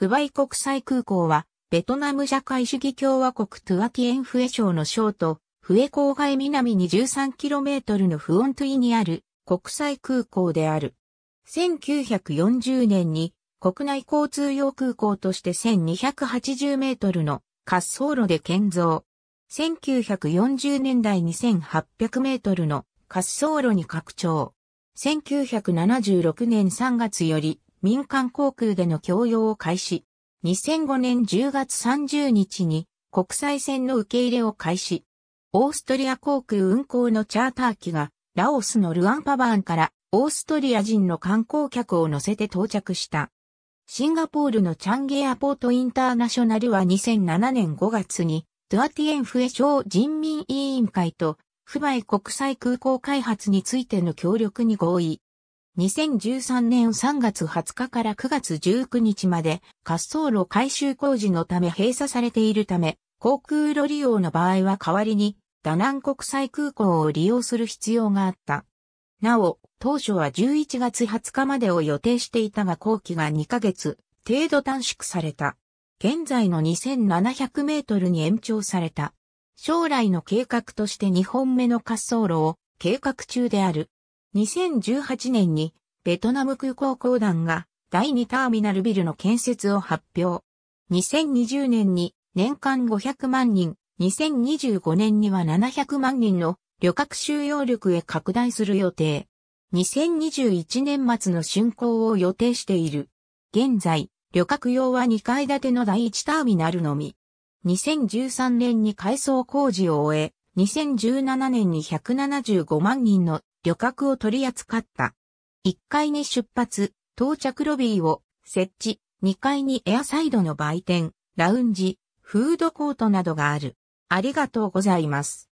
フバイ国際空港は、ベトナム社会主義共和国トゥアキエンフエ省の省都、フエ郊外南に 13km のフオントゥイにある国際空港である。1940年に国内交通用空港として1280メートルの滑走路で建造。1940年代2800メートルの滑走路に拡張。1976年3月より民間航空での供用を開始。2005年10月30日に国際線の受け入れを開始。オーストリア航空運航のチャーター機がラオスのルアンパバーンからオーストリア人の観光客を乗せて到着した。シンガポールのチャンゲアポートインターナショナルは2007年5月に、ドゥアティエンフエ省人民委員会と、フバイ国際空港開発についての協力に合意。2013年3月20日から9月19日まで滑走路改修工事のため閉鎖されているため、航空路利用の場合は代わりに、ダナン国際空港を利用する必要があった。なお、当初は11月20日までを予定していたが後期が2ヶ月程度短縮された。現在の2700メートルに延長された。将来の計画として2本目の滑走路を計画中である。2018年にベトナム空港公団が第2ターミナルビルの建設を発表。2020年に年間500万人、2025年には700万人の旅客収容力へ拡大する予定。2021年末の竣工を予定している。現在、旅客用は2階建ての第1ターミナルのみ。2013年に改装工事を終え、2017年に175万人の旅客を取り扱った。1階に出発、到着ロビーを設置、2階にエアサイドの売店、ラウンジ、フードコートなどがある。ありがとうございます。